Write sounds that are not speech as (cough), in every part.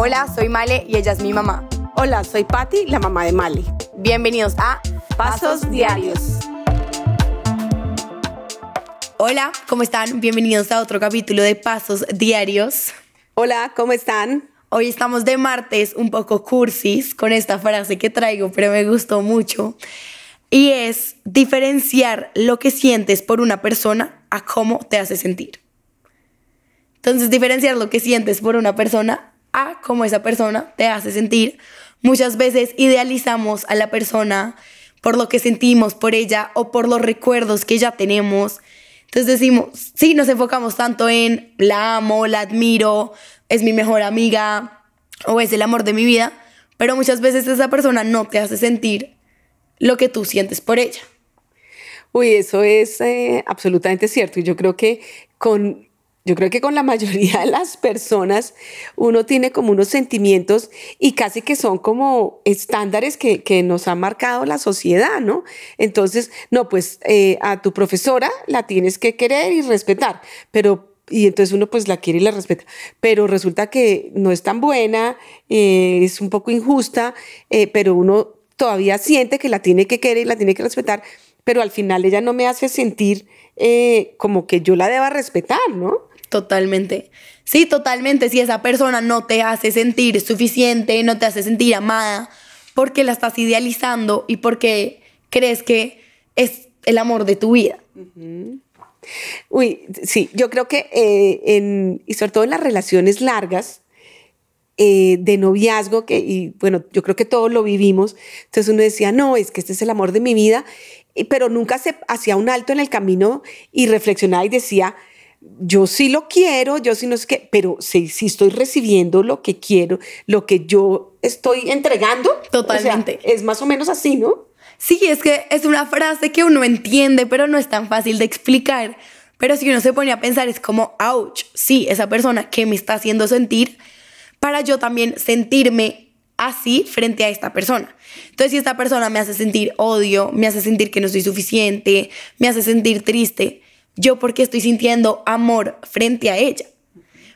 Hola, soy Male y ella es mi mamá. Hola, soy Patti, la mamá de Male. Bienvenidos a Pasos, Diarios. Hola, ¿cómo están? Bienvenidos a otro capítulo de Pasos Diarios. Hola, ¿cómo están? Hoy estamos de martes un poco cursis con esta frase que traigo, pero me gustó mucho. Y es diferenciar lo que sientes por una persona a cómo te hace sentir. Entonces, diferenciar lo que sientes por una persona como esa persona te hace sentir. Muchas veces idealizamos a la persona por lo que sentimos por ella o por los recuerdos que ya tenemos. Entonces decimos, sí, nos enfocamos tanto en la amo, la admiro, es mi mejor amiga o es el amor de mi vida, pero muchas veces esa persona no te hace sentir lo que tú sientes por ella. Uy, eso es eh, absolutamente cierto. Y yo creo que con yo creo que con la mayoría de las personas uno tiene como unos sentimientos y casi que son como estándares que, nos ha marcado la sociedad, ¿no? Entonces, no, pues eh, a tu profesora la tienes que querer y respetar, pero y entonces uno pues la quiere y la respeta, pero resulta que no es tan buena, eh, es un poco injusta, eh, pero uno todavía siente que la tiene que querer y la tiene que respetar, pero al final ella no me hace sentir como que yo la deba respetar, ¿no? Totalmente. Sí, totalmente. Si esa persona no te hace sentir suficiente, no te hace sentir amada, porque la estás idealizando y porque crees que es el amor de tu vida. Uy, sí, yo creo que eh, en, y sobre todo en las relaciones largas, eh, de noviazgo, que, y bueno, yo creo que todos lo vivimos. Entonces uno decía, no, es que este es el amor de mi vida, pero nunca se hacía un alto en el camino y reflexionaba y decía, yo sí lo quiero, yo sí no es que pero si, si estoy recibiendo lo que quiero, lo que yo estoy entregando. Totalmente. es más o menos así, ¿no? Sí, es que es una frase que uno entiende, pero no es tan fácil de explicar. Pero si uno se pone a pensar, es como, ouch, sí, esa persona que me está haciendo sentir, para yo también sentirme así frente a esta persona. Entonces, si esta persona me hace sentir odio, me hace sentir que no soy suficiente, me hace sentir triste, yo porque estoy sintiendo amor frente a ella.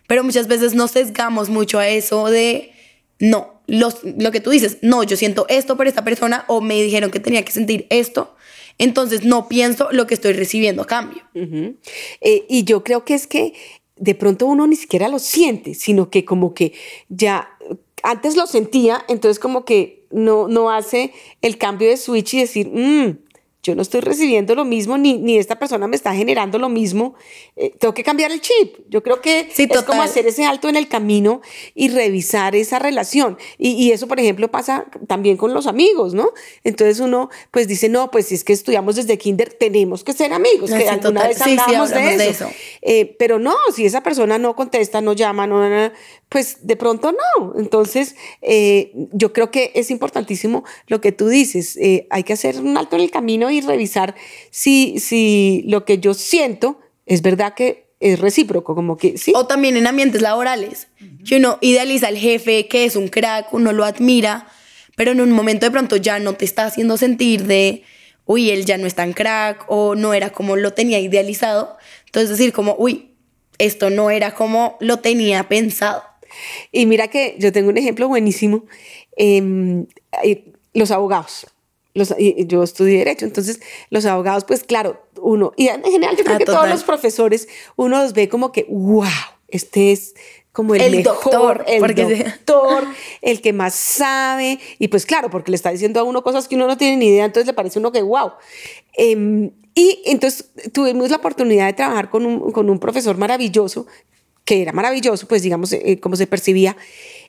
Pero muchas veces nos sesgamos mucho a eso de, no, los, lo que tú dices, no, yo siento esto por esta persona o me dijeron que tenía que sentir esto. Entonces no pienso lo que estoy recibiendo a cambio. Eh, y yo creo que es que de pronto uno ni siquiera lo siente, sino que como que ya antes lo sentía, entonces como que no, no hace el cambio de switch y decir, mmm, yo no estoy recibiendo lo mismo, ni, ni esta persona me está generando lo mismo, eh, tengo que cambiar el chip. Yo creo que es como hacer ese alto en el camino y revisar esa relación. Y, eso, por ejemplo, pasa también con los amigos, ¿no? Entonces uno pues dice, no, pues si es que estudiamos desde kinder, tenemos que ser amigos, ah, que de eso. Eh, pero no, si esa persona no contesta, no llama, no, pues de pronto no. Entonces, eh, yo creo que es importantísimo lo que tú dices, hay que hacer un alto en el camino y revisar si, si lo que yo siento es verdad que es recíproco, como que sí. O también en ambientes laborales, que uno idealiza al jefe, que es un crack, uno lo admira, pero en un momento de pronto ya no te está haciendo sentir de, uy, él ya no es tan crack o no era como lo tenía idealizado. Entonces decir como, uy, esto no era como lo tenía pensado. Y mira que yo tengo un ejemplo buenísimo. Em, eh, los abogados yo estudié derecho, entonces los abogados, pues claro, uno, y en general yo creo ah, que todos los profesores, uno los ve como que, wow, este es como el, doctor, el doctor, el que más sabe, y pues claro, porque le está diciendo a uno cosas que uno no tiene ni idea, entonces le parece uno que wow. Em, y entonces tuvimos la oportunidad de trabajar con un, profesor maravilloso, que era maravilloso, pues digamos, eh, como se percibía,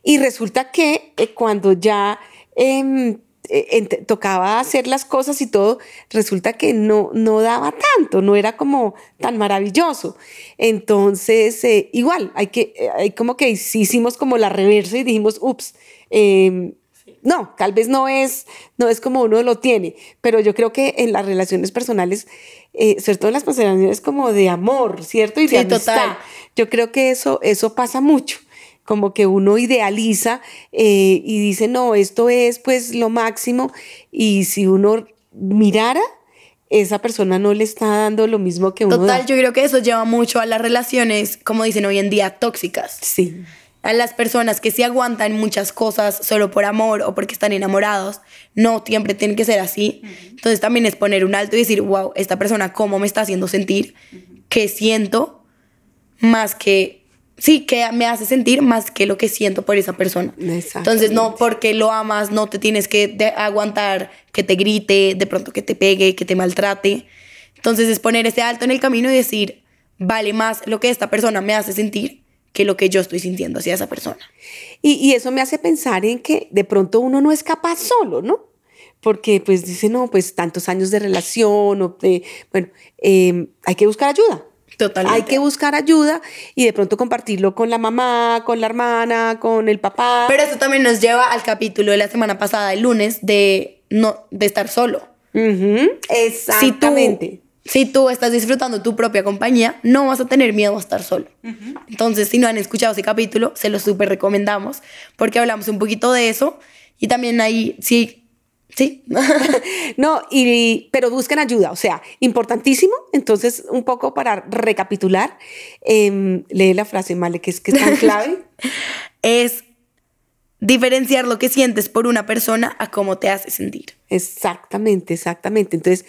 y resulta que eh, cuando ya em, eh, tocaba hacer las cosas y todo, resulta que no, no daba tanto, no era como tan maravilloso. Entonces, eh, igual, hay que, eh, hay como que hicimos como la reversa y dijimos, ups, em, no, tal vez no es, no es como uno lo tiene, pero yo creo que en las relaciones personales, sobre todo en las relaciones como de amor, ¿cierto? Y de total. yo creo que eso, eso pasa mucho como que uno idealiza eh, y dice, no, esto es pues lo máximo, y si uno mirara, esa persona no le está dando lo mismo que uno. Total, yo creo que eso lleva mucho a las relaciones, como dicen hoy en día, tóxicas. Sí. A las personas que sí aguantan muchas cosas solo por amor o porque están enamorados, no siempre tienen que ser así. Entonces también es poner un alto y decir, wow, esta persona cómo me está haciendo sentir, qué siento, más que sí, que me hace sentir más que lo que siento por esa persona. Entonces, no porque lo amas, no te tienes que aguantar que te grite, de pronto que te pegue, que te maltrate. Entonces, es poner ese alto en el camino y decir, vale más lo que esta persona me hace sentir que lo que yo estoy sintiendo hacia esa persona. Y, eso me hace pensar en que de pronto uno no es capaz solo, ¿no? Porque pues dice, no, pues tantos años de relación, o bueno, em, hay que buscar ayuda Totalmente. Hay que buscar ayuda y de pronto compartirlo con la mamá, con la hermana, con el papá. Pero eso también nos lleva al capítulo de la semana pasada, el lunes, de, no, de estar solo. Exactamente. Si tú, estás disfrutando tu propia compañía, no vas a tener miedo a estar solo. Entonces, si no han escuchado ese capítulo, se lo súper recomendamos porque hablamos un poquito de eso y también ahí, si Sí, (laughs) no, y, pero buscan ayuda, o sea, importantísimo. Entonces, un poco para recapitular, em, lee la frase, Male, que es, que es tan clave. (laughs) es diferenciar lo que sientes por una persona a cómo te hace sentir. Exactamente, exactamente. Entonces,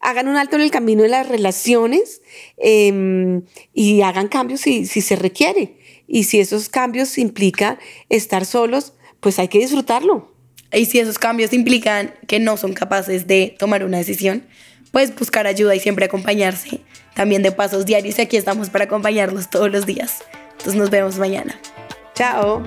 hagan un alto en el camino de las relaciones em, y hagan cambios si, si se requiere. Y si esos cambios implican estar solos, pues hay que disfrutarlo y si esos cambios implican que no son capaces de tomar una decisión, pues buscar ayuda y siempre acompañarse. También de pasos diarios y aquí estamos para acompañarlos todos los días. Entonces nos vemos mañana. Chao.